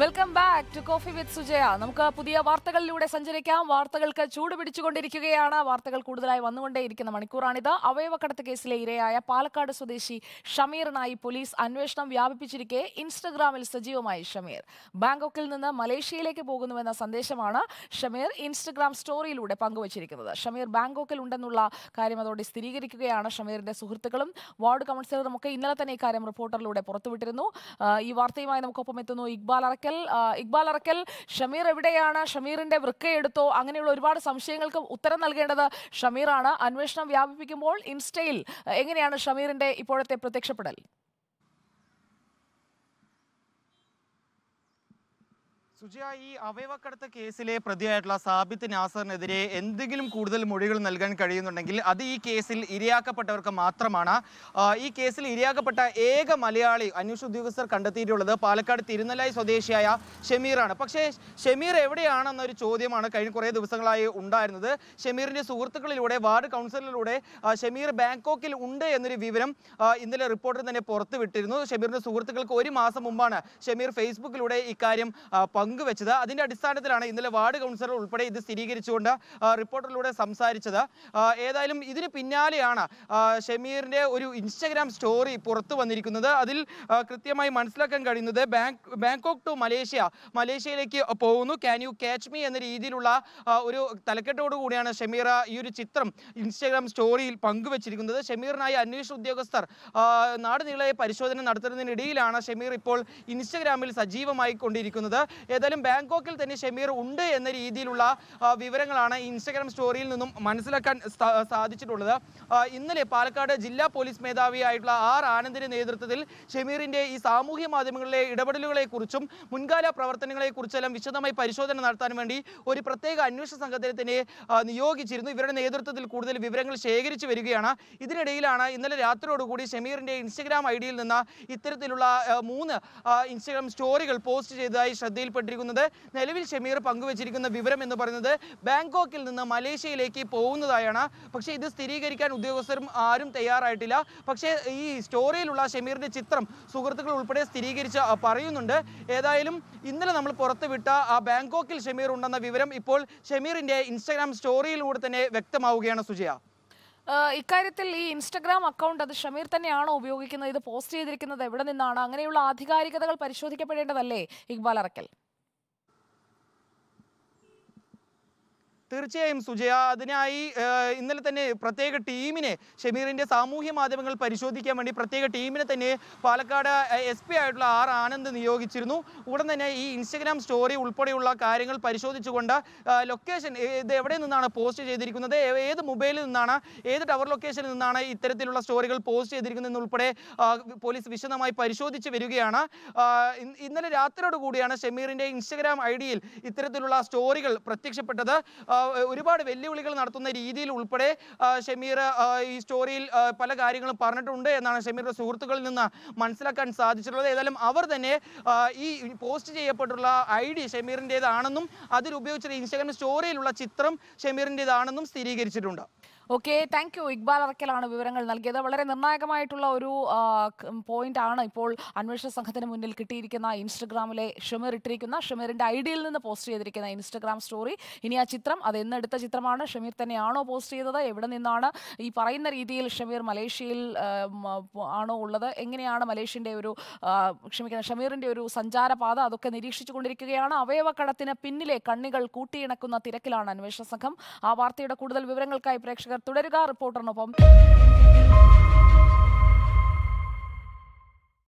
welcome back to coffee with Sujaya നമുക്ക് പുതിയ വാർത്തകളിലൂടെ സഞ്ചരിക്കാം വാർത്തകൾക്ക് ചൂട് പിടിച്ചുകൊണ്ടിരിക്കുകയാണ് വാർത്തകൾ കൂടുതലായി വന്നുകൊണ്ടേയിരിക്കുന്ന മണിക്കൂറാണിത് അവയവക്കടത്ത് കേസിലെ ഇരയായ പാലക്കാട് സ്വദേശി ഷമീറിനായി പോലീസ് അന്വേഷണം വ്യാപിപ്പിച്ചിരിക്കെ ഇൻസ്റ്റഗ്രാമിൽ സജീവമായി ഷമീർ ബാങ്കോക്കിൽ നിന്ന് മലേഷ്യയിലേക്ക് പോകുന്നുവെന്ന സന്ദേശമാണ് ഷമീർ ഇൻസ്റ്റഗ്രാം സ്റ്റോറിയിലൂടെ പങ്കുവച്ചിരിക്കുന്നത് ഷമീർ ബാങ്കോക്കിൽ ഉണ്ടെന്നുള്ള കാര്യം അതോടെ സ്ഥിരീകരിക്കുകയാണ് ഷമീറിന്റെ സുഹൃത്തുക്കളും വാർഡ് കൗൺസിലറും ഒക്കെ ഇന്നലെ തന്നെ ഇക്കാര്യം റിപ്പോർട്ടറിലൂടെ പുറത്തുവിട്ടിരുന്നു ഈ വാർത്തയുമായി നമുക്കൊപ്പം എത്തുന്നു ഇക്ബാൽ അറക്കൽ ഇക്ബാൽ അറക്കൽ ഷമീർ എവിടെയാണ് ഷമീറിന്റെ വൃക്കയെടുത്തോ അങ്ങനെയുള്ള ഒരുപാട് സംശയങ്ങൾക്ക് ഉത്തരം നൽകേണ്ടത് ഷമീറാണ് അന്വേഷണം വ്യാപിപ്പിക്കുമ്പോൾ ഇൻസ്റ്റയിൽ എങ്ങനെയാണ് ഷമീറിന്റെ ഇപ്പോഴത്തെ പ്രത്യക്ഷപ്പെടൽ സുജിയ ഈ അവയവക്കടത്ത് കേസിലെ പ്രതിയായിട്ടുള്ള സാബിത്ത് നാസറിനെതിരെ എന്തെങ്കിലും കൂടുതൽ മൊഴികൾ നൽകാൻ കഴിയുന്നുണ്ടെങ്കിൽ അത് ഈ കേസിൽ ഇരയാക്കപ്പെട്ടവർക്ക് മാത്രമാണ് ഈ കേസിൽ ഇരയാക്കപ്പെട്ട ഏക മലയാളി അന്വേഷണ ഉദ്യോഗസ്ഥർ കണ്ടെത്തിയിട്ടുള്ളത് പാലക്കാട് തിരുനെല്ലായി സ്വദേശിയായ ഷമീറാണ് പക്ഷേ ഷമീർ എവിടെയാണെന്നൊരു ചോദ്യമാണ് കഴിഞ്ഞ കുറേ ദിവസങ്ങളായി ഉണ്ടായിരുന്നത് ഷമീറിൻ്റെ സുഹൃത്തുക്കളിലൂടെ വാർഡ് കൗൺസിലിലൂടെ ഷമീർ ബാങ്കോക്കിൽ ഉണ്ട് എന്നൊരു വിവരം ഇന്നലെ റിപ്പോർട്ടർ തന്നെ പുറത്തുവിട്ടിരുന്നു ഷമീറിൻ്റെ സുഹൃത്തുക്കൾക്ക് ഒരു മാസം മുമ്പാണ് ഷമീർ ഫേസ്ബുക്കിലൂടെ ഇക്കാര്യം പങ്കുവെച്ചത് അതിൻ്റെ അടിസ്ഥാനത്തിലാണ് ഇന്നലെ വാർഡ് കൗൺസിലർ ഉൾപ്പെടെ ഇത് സ്ഥിരീകരിച്ചുകൊണ്ട് റിപ്പോർട്ടറിലൂടെ സംസാരിച്ചത് ഏതായാലും ഇതിന് പിന്നാലെയാണ് ഷമീറിൻ്റെ ഒരു ഇൻസ്റ്റഗ്രാം സ്റ്റോറി പുറത്തു വന്നിരിക്കുന്നത് അതിൽ കൃത്യമായി മനസ്സിലാക്കാൻ കഴിയുന്നത് ബാങ്ക് ബാങ്കോക്ക് ടു മലേഷ്യ മലേഷ്യയിലേക്ക് പോകുന്നു ക്യാൻ യു ക്യാച്ച് മീ എന്ന രീതിയിലുള്ള ഒരു തലക്കെട്ടോടു കൂടിയാണ് ഷമീറ ഈ ഒരു ചിത്രം ഇൻസ്റ്റാഗ്രാം സ്റ്റോറിയിൽ പങ്കുവച്ചിരിക്കുന്നത് ഷമീറിനായി അന്വേഷണ ഉദ്യോഗസ്ഥർ നാടുനീളയെ പരിശോധന നടത്തുന്നതിനിടയിലാണ് ഷമീർ ഇപ്പോൾ ഇൻസ്റ്റഗ്രാമിൽ സജീവമായി കൊണ്ടിരിക്കുന്നത് ഏതായാലും ബാങ്കോക്കിൽ തന്നെ ഷമീർ ഉണ്ട് എന്ന രീതിയിലുള്ള വിവരങ്ങളാണ് ഇൻസ്റ്റഗ്രാം സ്റ്റോറിയിൽ നിന്നും മനസ്സിലാക്കാൻ സാധിച്ചിട്ടുള്ളത് ഇന്നലെ പാലക്കാട് ജില്ലാ പോലീസ് മേധാവിയായിട്ടുള്ള ആർ ആനന്ദിന്റെ നേതൃത്വത്തിൽ ഷമീറിന്റെ ഈ സാമൂഹ്യ മാധ്യമങ്ങളിലെ കുറിച്ചും മുൻകാല കുറിച്ചെല്ലാം വിശദമായി പരിശോധന നടത്താൻ വേണ്ടി ഒരു പ്രത്യേക അന്വേഷണ സംഘത്തെ തന്നെ നിയോഗിച്ചിരുന്നു ഇവരുടെ നേതൃത്വത്തിൽ കൂടുതൽ വിവരങ്ങൾ ശേഖരിച്ചു വരികയാണ് ഇതിനിടയിലാണ് ഇന്നലെ രാത്രിയോടുകൂടി ഷമീറിന്റെ ഇൻസ്റ്റഗ്രാം ഐ ഡിയിൽ നിന്ന് ഇത്തരത്തിലുള്ള മൂന്ന് ഇൻസ്റ്റഗ്രാം സ്റ്റോറികൾ പോസ്റ്റ് ചെയ്തതായി ശ്രദ്ധയിൽപ്പെട്ടു ആവശ്യപ്പെട്ടിരിക്കുന്നത് നിലവിൽ ഷമീർ പങ്കുവച്ചിരിക്കുന്ന വിവരം എന്ന് പറയുന്നത് ബാങ്കോക്കിൽ നിന്ന് മലേഷ്യയിലേക്ക് പോകുന്നതായാണ് പക്ഷേ ഇത് സ്ഥിരീകരിക്കാൻ ഉദ്യോഗസ്ഥരും ആരും തയ്യാറായിട്ടില്ല പക്ഷേ ഈ സ്റ്റോറിയിലുള്ള ഷമീറിൻ്റെ ചിത്രം സുഹൃത്തുക്കൾ ഉൾപ്പെടെ സ്ഥിരീകരിച്ച് പറയുന്നുണ്ട് ഏതായാലും ഇന്നലെ നമ്മൾ പുറത്തുവിട്ട ആ ബാങ്കോക്കിൽ ഷമീർ ഉണ്ടെന്ന വിവരം ഇപ്പോൾ ഷമീറിൻ്റെ ഇൻസ്റ്റാഗ്രാം സ്റ്റോറിയിലൂടെ തന്നെ വ്യക്തമാവുകയാണ് സുജയ ഇക്കാര്യത്തിൽ ഈ ഇൻസ്റ്റഗ്രാം അക്കൗണ്ട് അത് ഷമീർ തന്നെയാണോ ഉപയോഗിക്കുന്നത് ഇത് പോസ്റ്റ് ചെയ്തിരിക്കുന്നത് എവിടെ നിന്നാണ് അങ്ങനെയുള്ള ആധികാരികതകൾ പരിശോധിക്കപ്പെടേണ്ടതല്ലേ ഇക്ബാൽ അറക്കൽ തീർച്ചയായും സുജയ അതിനായി ഇന്നലെ തന്നെ പ്രത്യേക ടീമിനെ ഷമീറിൻ്റെ സാമൂഹ്യ മാധ്യമങ്ങൾ പരിശോധിക്കാൻ വേണ്ടി പ്രത്യേക ടീമിനെ തന്നെ പാലക്കാട് എസ് പി ആയിട്ടുള്ള ആർ ആനന്ദ് നിയോഗിച്ചിരുന്നു ഉടൻ തന്നെ ഈ ഇൻസ്റ്റഗ്രാം സ്റ്റോറി ഉൾപ്പെടെയുള്ള കാര്യങ്ങൾ പരിശോധിച്ചുകൊണ്ട് ലൊക്കേഷൻ ഇത് എവിടെ നിന്നാണ് പോസ്റ്റ് ചെയ്തിരിക്കുന്നത് ഏത് മൊബൈലിൽ നിന്നാണ് ഏത് ടവർ ലൊക്കേഷനിൽ നിന്നാണ് ഇത്തരത്തിലുള്ള സ്റ്റോറികൾ പോസ്റ്റ് ചെയ്തിരിക്കുന്നത് ഉൾപ്പെടെ പോലീസ് വിശദമായി പരിശോധിച്ച് വരികയാണ് ഇന്നലെ രാത്രിയോടുകൂടിയാണ് ഷമീറിൻ്റെ ഇൻസ്റ്റഗ്രാം ഐ ഡിയിൽ ഇത്തരത്തിലുള്ള സ്റ്റോറികൾ പ്രത്യക്ഷപ്പെട്ടത് ഒരുപാട് വെല്ലുവിളികൾ നടത്തുന്ന രീതിയിൽ ഉൾപ്പെടെ ഷമീർ ഈ സ്റ്റോറിയിൽ പല കാര്യങ്ങളും പറഞ്ഞിട്ടുണ്ട് എന്നാണ് ഷമീറുടെ സുഹൃത്തുക്കളിൽ നിന്ന് മനസ്സിലാക്കാൻ സാധിച്ചിട്ടുള്ളത് ഏതായാലും അവർ തന്നെ ഈ പോസ്റ്റ് ചെയ്യപ്പെട്ടുള്ള ഐ ഡി അതിൽ ഉപയോഗിച്ച ഇൻസ്റ്റാഗ്രാം സ്റ്റോറിയിലുള്ള ചിത്രം ഷമീറിൻ്റേതാണെന്നും സ്ഥിരീകരിച്ചിട്ടുണ്ട് ഓക്കെ താങ്ക് യു ഇക്ബാൽ അറക്കലാണ് വിവരങ്ങൾ നൽകിയത് വളരെ നിർണായകമായിട്ടുള്ള ഒരു പോയിന്റ് ആണ് ഇപ്പോൾ അന്വേഷണ സംഘത്തിന് മുന്നിൽ കിട്ടിയിരിക്കുന്ന ഇൻസ്റ്റഗ്രാമിലെ ഷമീർ ഇട്ടിരിക്കുന്ന ഷമീറിന്റെ ഐഡിയിൽ നിന്ന് പോസ്റ്റ് ചെയ്തിരിക്കുന്ന ഇൻസ്റ്റഗ്രാം സ്റ്റോറി ഇനി ആ ചിത്രം അത് എന്നെടുത്ത ചിത്രമാണ് ഷമീർ തന്നെയാണോ പോസ്റ്റ് ചെയ്തത് എവിടെ നിന്നാണ് ഈ പറയുന്ന രീതിയിൽ ഷമീർ മലേഷ്യയിൽ ആണോ ഉള്ളത് എങ്ങനെയാണ് മലേഷ്യൻ്റെ ഒരു ക്ഷമിക്കുന്ന ഷമീറിൻ്റെ ഒരു സഞ്ചാരപാത അതൊക്കെ നിരീക്ഷിച്ചു കൊണ്ടിരിക്കുകയാണ് അവയവക്കടത്തിന് പിന്നിലെ കണ്ണികൾ കൂട്ടിയിണക്കുന്ന തിരക്കിലാണ് അന്വേഷണ സംഘം ആ വാർത്തയുടെ കൂടുതൽ വിവരങ്ങൾക്കായി പ്രേക്ഷകർ തുടരുക റിപ്പോർട്ടറിനൊപ്പം